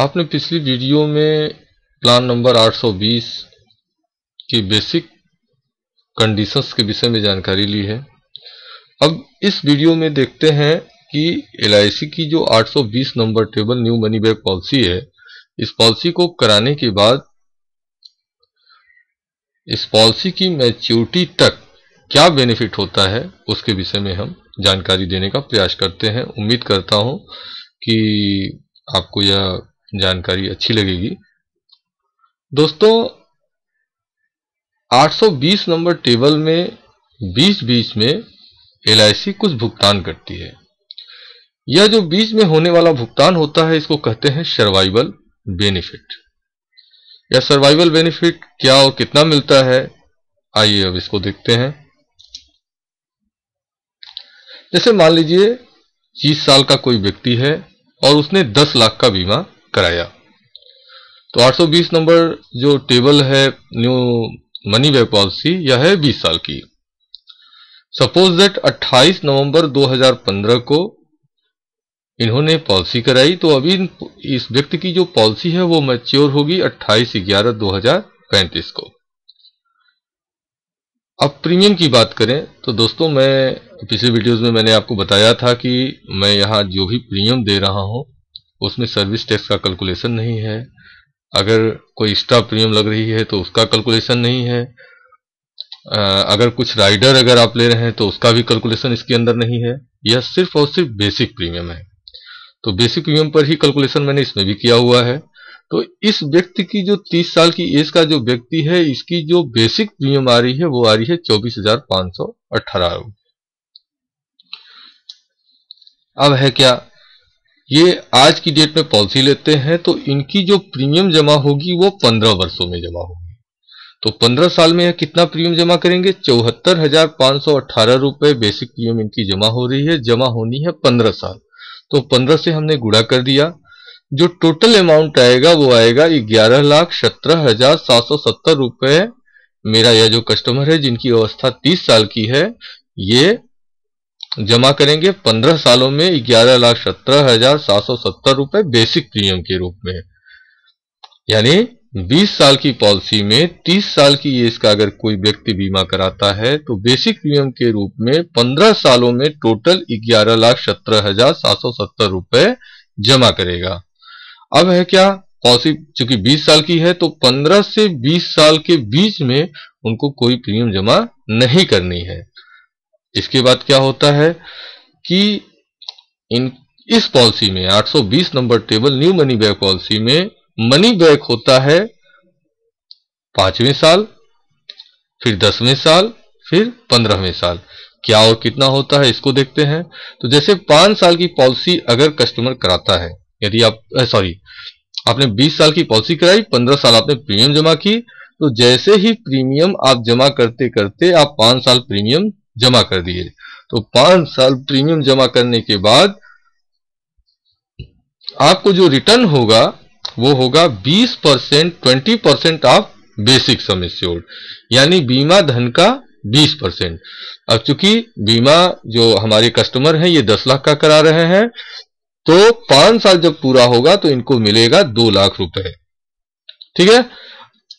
आपने पिछली वीडियो में प्लान नंबर 820 की बेसिक कंडीशंस के विषय में जानकारी ली है अब इस वीडियो में देखते हैं कि एल की जो 820 नंबर table new money back policy है इस पॉलिसी को कराने के बाद इस पॉलिसी की मैच्योरिटी तक क्या बेनिफिट होता है उसके विषय में हम जानकारी देने का प्रयास करते हैं उम्मीद करता हूं कि आपको यह जानकारी अच्छी लगेगी दोस्तों 820 नंबर टेबल में बीच बीच में एल कुछ भुगतान करती है यह जो बीच में होने वाला भुगतान होता है इसको कहते हैं सर्वाइवल बेनिफिट या सर्वाइवल बेनिफिट क्या और कितना मिलता है आइए अब इसको देखते हैं जैसे मान लीजिए तीस साल का कोई व्यक्ति है और उसने दस लाख का बीमा कराया तो 820 नंबर जो टेबल है न्यू मनी वे पॉलिसी यह है बीस साल की सपोज दैट 28 नवंबर 2015 को इन्होंने पॉलिसी कराई तो अभी इस व्यक्ति की जो पॉलिसी है वो मैच्योर होगी 28 ग्यारह 2035 को अब प्रीमियम की बात करें तो दोस्तों मैं पिछले वीडियोस में मैंने आपको बताया था कि मैं यहां जो भी प्रीमियम दे रहा हूं उसमें सर्विस टैक्स का कैलकुलेशन नहीं है अगर कोई एक्स्ट्रा प्रीमियम लग रही है तो उसका कैलकुलेशन नहीं है अगर कुछ राइडर अगर आप ले रहे हैं तो उसका भी कैलकुलेशन इसके अंदर नहीं है यह सिर्फ और सिर्फ बेसिक प्रीमियम है तो बेसिक प्रीमियम पर ही कैलकुलेशन मैंने इसमें भी किया हुआ है तो इस व्यक्ति की जो 30 साल की एज का जो व्यक्ति है इसकी जो बेसिक प्रीमियम आ रही है वो आ रही है चौबीस हजार पांच सौ अब है क्या ये आज की डेट में पॉलिसी लेते हैं तो इनकी जो प्रीमियम जमा होगी वो पंद्रह वर्षों में जमा होगी तो पंद्रह साल में यह कितना प्रीमियम जमा करेंगे चौहत्तर हजार पांच सौ अठारह रुपए बेसिक प्रीमियम इनकी जमा हो रही है जमा होनी है पंद्रह साल तो पंद्रह से हमने गुड़ा कर दिया जो टोटल अमाउंट आएगा वो आएगा ग्यारह लाख सत्रह हजार सात सौ सत्तर रुपए मेरा यह जो कस्टमर है जिनकी अवस्था तीस साल की है ये जमा करेंगे पंद्रह सालों में ग्यारह लाख सत्रह हजार सात सौ सत्तर रुपए बेसिक प्रीमियम के रूप में यानी बीस साल की पॉलिसी में तीस साल की एज का अगर कोई व्यक्ति बीमा कराता है तो बेसिक प्रीमियम के रूप में पंद्रह सालों में टोटल ग्यारह लाख सत्रह हजार सात सौ सत्तर रुपए जमा करेगा अब है क्या पॉलिसी चूंकि बीस साल की है तो पंद्रह से बीस साल के बीच में उनको कोई प्रीमियम जमा नहीं करनी है इसके बाद क्या होता है कि इन इस पॉलिसी में 820 नंबर table new money back policy में मनी बैक होता है पांचवें साल फिर दसवें साल फिर पंद्रहवें साल क्या और कितना होता है इसको देखते हैं तो जैसे पांच साल की पॉलिसी अगर कस्टमर कराता है यदि आप सॉरी आपने 20 साल की पॉलिसी कराई 15 साल आपने प्रीमियम जमा की तो जैसे ही प्रीमियम आप जमा करते करते आप पांच साल प्रीमियम जमा कर दिए तो पांच साल प्रीमियम जमा करने के बाद आपको जो रिटर्न होगा वो होगा 20 percent twenty percent of basic sum यानी बीमा धन का 20 परसेंट अब चूंकि बीमा जो हमारे कस्टमर हैं ये 10 लाख का करा रहे हैं तो पांच साल जब पूरा होगा तो इनको मिलेगा दो लाख रुपए ठीक है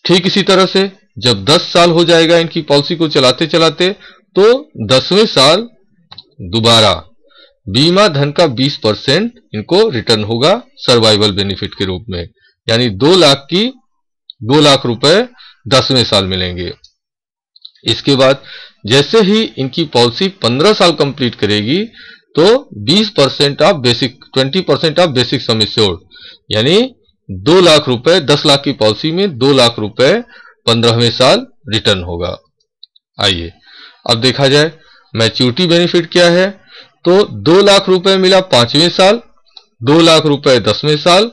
ठीक इसी तरह से जब 10 साल हो जाएगा इनकी पॉलिसी को चलाते चलाते तो दसवें साल दोबारा बीमा धन का 20 परसेंट इनको रिटर्न होगा सर्वाइवल बेनिफिट के रूप में यानी दो लाख की दो लाख रुपए दसवें साल मिलेंगे इसके बाद जैसे ही इनकी पॉलिसी 15 साल कंप्लीट करेगी तो 20 percent of basic 20 percent of basic sum यानी दो लाख रुपए दस लाख की पॉलिसी में दो लाख रुपए पंद्रहवें साल रिटर्न होगा आइए अब देखा जाए मैच्यूरिटी बेनिफिट क्या है तो दो लाख रुपए मिला पांचवें साल दो लाख रुपए दसवें साल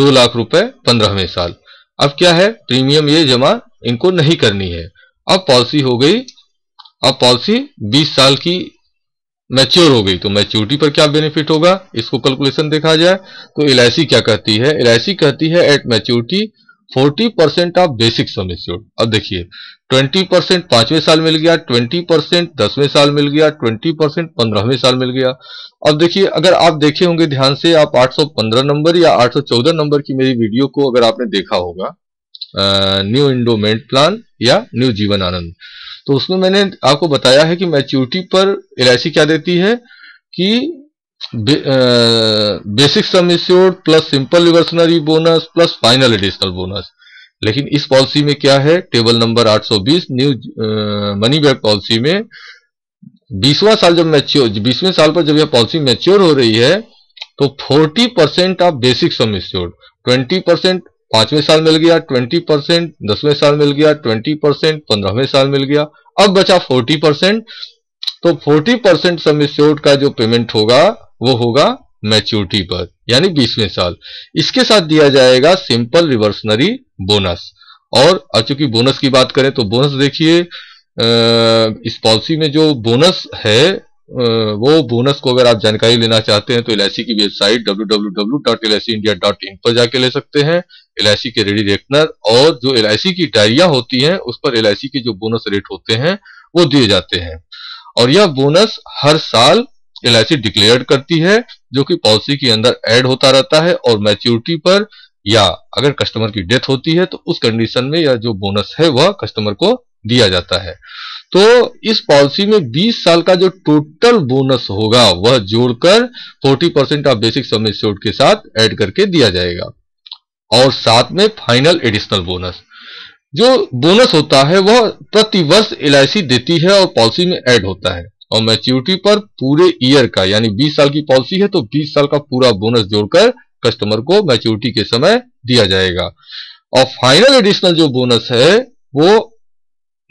दो लाख रुपए पंद्रहवें साल अब क्या है प्रीमियम ये जमा इनको नहीं करनी है अब पॉलिसी हो गई अब पॉलिसी 20 साल की मैच्योर हो गई तो मैच्योरिटी पर क्या बेनिफिट होगा इसको कैलकुलेशन देखा जाए तो एल क्या कहती है एल कहती है at maturity forty percent of basic sum assured अब देखिए ट्वेंटी परसेंट पांचवें साल मिल गया ट्वेंटी परसेंट दसवें साल मिल गया ट्वेंटी परसेंट पंद्रहवें साल मिल गया अब देखिए अगर आप देखे होंगे ध्यान से आप 815 नंबर या 814 नंबर की मेरी वीडियो को अगर आपने देखा होगा न्यू इंडोमेंट प्लान या न्यू जीवन आनंद तो उसमें मैंने आपको बताया है कि मैच्योरिटी पर एल क्या देती है कि basic sum insured plus simple reversionary bonus plus final additional bonus लेकिन इस पॉलिसी में क्या है table number 820 new money back policy में बीसवा साल जब मैच्योर बीसवें साल पर जब यह पॉलिसी मैच्योर हो रही है तो 40 percent of basic sum insured twenty percent पांचवें साल मिल गया 20 परसेंट दसवें साल मिल गया 20 परसेंट पंद्रहवें साल मिल गया अब बचा 40 परसेंट तो 40 परसेंट सम इश्योर्ड का जो पेमेंट होगा वो होगा मैच्योरिटी पर यानी बीसवें साल इसके साथ दिया जाएगा सिंपल रिवर्सनरी बोनस और चूंकि बोनस की बात करें तो बोनस देखिए इस पॉलिसी में जो बोनस है वो बोनस को अगर आप जानकारी लेना चाहते हैं तो एल की वेबसाइट www.lsindia.in पर जाके ले सकते हैं एल के रेडी रेटनर और जो एल की डायरिया होती है उस पर एल के जो बोनस रेट होते हैं वो दिए जाते हैं और यह बोनस हर साल एल डिक्लेयर करती है जो कि पॉलिसी के अंदर ऐड होता रहता है और मैच्योरिटी पर या अगर कस्टमर की डेथ होती है तो उस कंडीशन में या जो बोनस है वह कस्टमर को दिया जाता है तो इस पॉलिसी में 20 साल का जो टोटल बोनस होगा वह जोड़कर 40 परसेंट ऑफ बेसिक सम के साथ ऐड करके दिया जाएगा और साथ में फाइनल एडिशनल बोनस जो बोनस होता है वह प्रति वर्ष एल देती है और पॉलिसी में ऐड होता है और मैच्योरिटी पर पूरे ईयर का यानी 20 साल की पॉलिसी है तो 20 साल का पूरा बोनस जोड़कर कस्टमर को मैच्योरिटी के समय दिया जाएगा और फाइनल एडिशनल जो बोनस है वो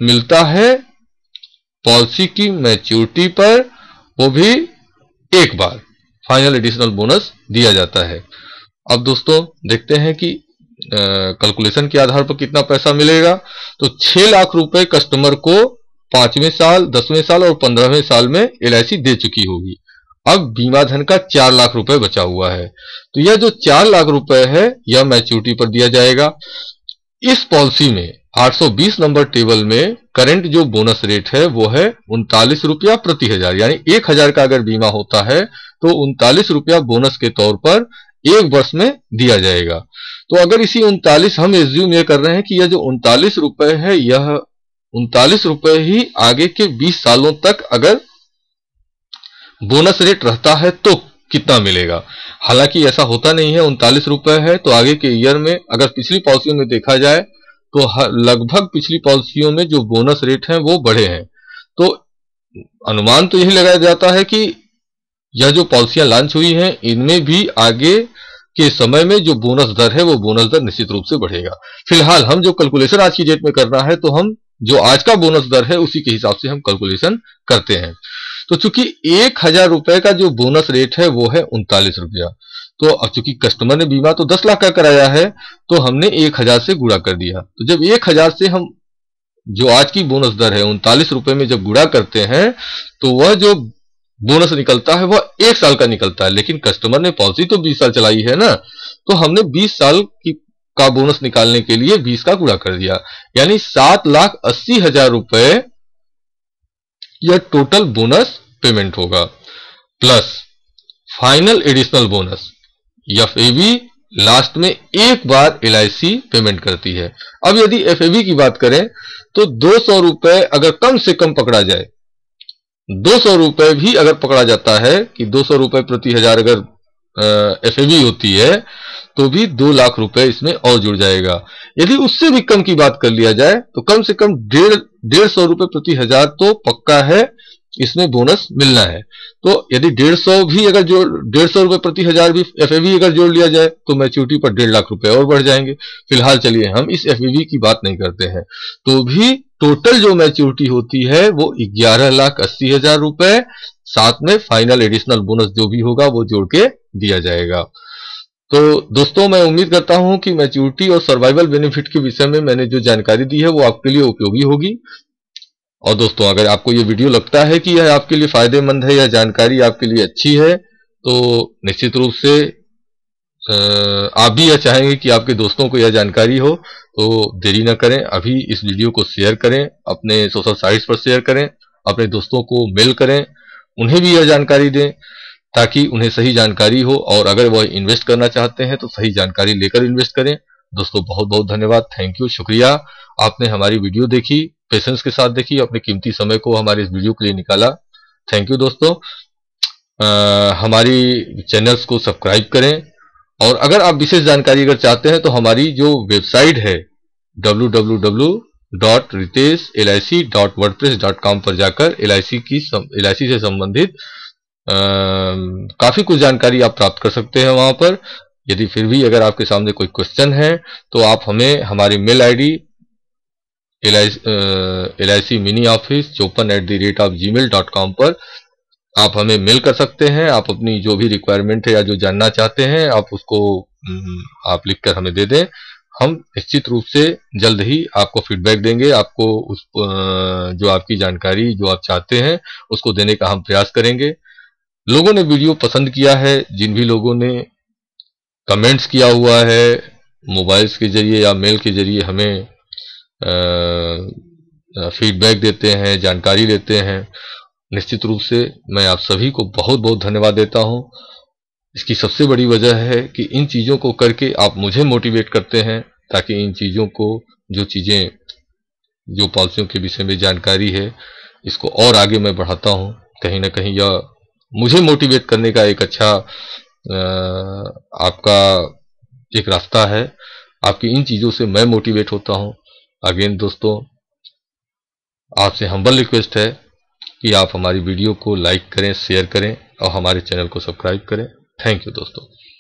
मिलता है पॉलिसी की मैच्योरिटी पर वो भी एक बार फाइनल एडिशनल बोनस दिया जाता है अब दोस्तों देखते हैं कि कैलकुलेशन के आधार पर कितना पैसा मिलेगा तो छह लाख रुपए कस्टमर को पांचवें साल दसवें साल और पंद्रहवें साल में एल दे चुकी होगी अब बीमा धन का चार लाख रुपए बचा हुआ है तो यह जो चार लाख रुपए है यह मैच्योरिटी पर दिया जाएगा इस पॉलिसी में 820 नंबर टेबल में करंट जो बोनस रेट है वो है उनतालीस रुपया प्रति हजार यानी एक हजार का अगर बीमा होता है तो उनतालीस रुपया बोनस के तौर पर एक वर्ष में दिया जाएगा तो अगर इसी उनतालीस हम एज्यूम ये कर रहे हैं कि यह जो उनतालीस रुपए है यह उनतालीस रुपए ही आगे के 20 सालों तक अगर बोनस रेट रहता है तो कितना मिलेगा हालांकि ऐसा होता नहीं है उनतालीस रुपए है तो आगे के ईयर में अगर पिछली पॉलिसियों में देखा जाए तो लगभग पिछली पॉलिसियों में जो बोनस रेट हैं वो बढ़े हैं तो अनुमान तो यही लगाया जाता है कि यह जो पॉलिसियां लॉन्च हुई हैं इनमें भी आगे के समय में जो बोनस दर है वो बोनस दर निश्चित रूप से बढ़ेगा फिलहाल हम जो कैलकुलेशन आज की डेट में करना है तो हम जो आज का बोनस दर है उसी के हिसाब से हम कैलकुलेशन करते हैं तो चूंकि एक हजार रुपए का जो बोनस रेट है वो है उनतालीस रुपया तो अब चूंकि कस्टमर ने बीमा तो दस लाख का कराया है तो हमने एक हजार से गुड़ा कर दिया तो जब एक हजार से हम जो आज की बोनस दर है उनतालीस रुपए में जब गुड़ा करते हैं तो वह जो बोनस निकलता है वह एक साल का निकलता है लेकिन कस्टमर ने पॉलिसी तो बीस साल चलाई है ना तो हमने बीस साल की का बोनस निकालने के लिए बीस का कूड़ा कर दिया यानी सात लाख अस्सी हजार रुपए यह टोटल बोनस पेमेंट होगा plus final additional bonus F last में एक बार एल पेमेंट करती है अब यदि एफ की बात करें तो दो सौ रुपए अगर कम से कम पकड़ा जाए दो सौ रुपए भी अगर पकड़ा जाता है कि दो सौ रुपए प्रति हजार अगर एफ होती है तो भी दो लाख रुपए इसमें और जुड़ जाएगा यदि उससे भी कम की बात कर लिया जाए तो कम से कम डेढ़ डेढ़ सौ रुपए प्रति हजार तो पक्का है इसमें बोनस मिलना है तो यदि डेढ़ सौ भी अगर जोड़ डेढ़ सौ रुपए प्रति हजार भी एफ अगर जोड़ लिया जाए तो मैच्योरिटी पर डेढ़ लाख रुपए और बढ़ जाएंगे फिलहाल चलिए हम इस एफ की बात नहीं करते हैं तो भी टोटल जो मैच्योरिटी होती है वो ग्यारह लाख अस्सी हजार रुपए साथ में फाइनल एडिशनल बोनस जो भी होगा वो जोड़ के दिया जाएगा तो दोस्तों मैं उम्मीद करता हूं कि मैच्योरिटी और सर्वाइवल बेनिफिट के विषय में मैंने जो जानकारी दी है वो आपके लिए उपयोगी होगी और दोस्तों अगर आपको ये वीडियो लगता है कि यह आपके लिए फायदेमंद है यह जानकारी आपके लिए अच्छी है तो निश्चित रूप से आप भी यह चाहेंगे कि आपके दोस्तों को यह जानकारी हो तो देरी ना करें अभी इस वीडियो को शेयर करें अपने सोशल साइट्स पर शेयर करें अपने दोस्तों को मेल करें उन्हें भी यह जानकारी दें ताकि उन्हें सही जानकारी हो और अगर वह इन्वेस्ट करना चाहते हैं तो सही जानकारी लेकर इन्वेस्ट करें दोस्तों बहुत बहुत धन्यवाद थैंक यू शुक्रिया आपने हमारी वीडियो देखी पेशेंस के साथ देखी अपने कीमती समय को हमारे इस वीडियो के लिए निकाला थैंक यू दोस्तों आ, हमारी चैनल्स को सब्सक्राइब करें और अगर आप विशेष जानकारी अगर चाहते हैं तो हमारी जो वेबसाइट है W dot Ritesh dot WordPress dot com पर जाकर एल आई सी की एल आई सी से संबंधित काफ़ी कुछ जानकारी आप प्राप्त कर सकते हैं वहां पर यदि फिर भी अगर आपके सामने कोई क्वेश्चन है तो आप हमें हमारी mail ID L I C mini office चौपन at the rate of Gmail dot com पर आप हमें मेल कर सकते हैं आप अपनी जो भी रिक्वायरमेंट है या जो जानना चाहते हैं आप उसको आप लिख कर हमें दे दें हम निश्चित रूप से जल्द ही आपको फीडबैक देंगे आपको उस जो आपकी जानकारी जो आप चाहते हैं उसको देने का हम प्रयास करेंगे लोगों ने वीडियो पसंद किया है जिन भी लोगों ने कमेंट्स किया हुआ है मोबाइल्स के जरिए या मेल के जरिए हमें फीडबैक देते हैं जानकारी देते हैं निश्चित रूप से मैं आप सभी को बहुत बहुत धन्यवाद देता हूं इसकी सबसे बड़ी वजह है कि इन चीज़ों को करके आप मुझे मोटिवेट करते हैं ताकि इन चीज़ों को जो चीज़ें जो पॉलिसियों के विषय में जानकारी है इसको और आगे मैं बढ़ाता हूँ कहीं ना कहीं यह मुझे मोटिवेट करने का एक अच्छा आपका एक रास्ता है आपकी इन चीज़ों से मैं मोटिवेट होता हूं अगेन दोस्तों आपसे हम्बल रिक्वेस्ट है कि आप हमारी वीडियो को लाइक करें शेयर करें और हमारे चैनल को सब्सक्राइब करें थैंक यू दोस्तों